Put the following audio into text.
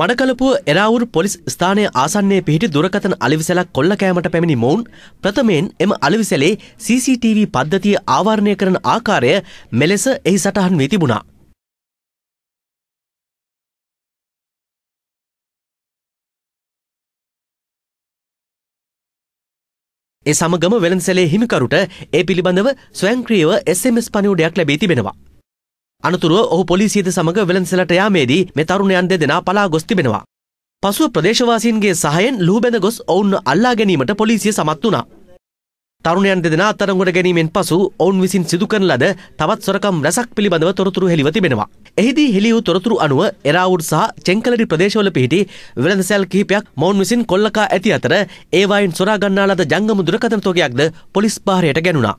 Madakalapuwa එරවුරු police ස්ථානය ආසන්නේ පිහිටි දුරකතන අලිවිසැලක් කොල්ල කෑමට පැමිණි මොවුන් ප්‍රථමයෙන් එම අලිවිසැලේ CCTV පද්ධතිය ආවරණය කරන ආකාරය මෙලෙස එහි සටහන් වී තිබුණා. ඒ සමගම වෙළන්සැලේ හිමිකරුට ඒ පිළිබඳව ස්වයංක්‍රීයව SMS පණිවුඩයක් ලැබී තිබෙනවා. අනතුරුව ඔහු පොලිසියද සමඟ වෙළන්සලට යාමේදී මෙ තරුණයන් දෙදෙනා පලා ගොස් තිබෙනවා. පසුව ප්‍රදේශවාසීන්ගේ සහයෙන් ලූබැඳ ගොස් ඔවුන් අල්ලා ගැනීමට පොලිසිය සමත් වුණා. තරුණයන් දෙදෙනා අත්අඩංගුවට ගැනීමෙන් පසු ඔවුන් විසින් සිදු කරන ලද තවත් සොරකම් රැසක් පිළිබඳව තොරතුරු හෙළිව තිබෙනවා. එහිදී හෙළි වූ තොරතුරු අනුව එරාවුඩ් සහ චෙංකලඩි ප්‍රදේශවල පිහිටි වෙළඳසැල් කිහිපයක් මොවුන් විසින් කොල්ලකා ඇති අතර ඒවායින් සොරා ගන්නා ලද ජංගම දුරකථන තොගයක්ද පොලිස් භාරයට ගැනුණා.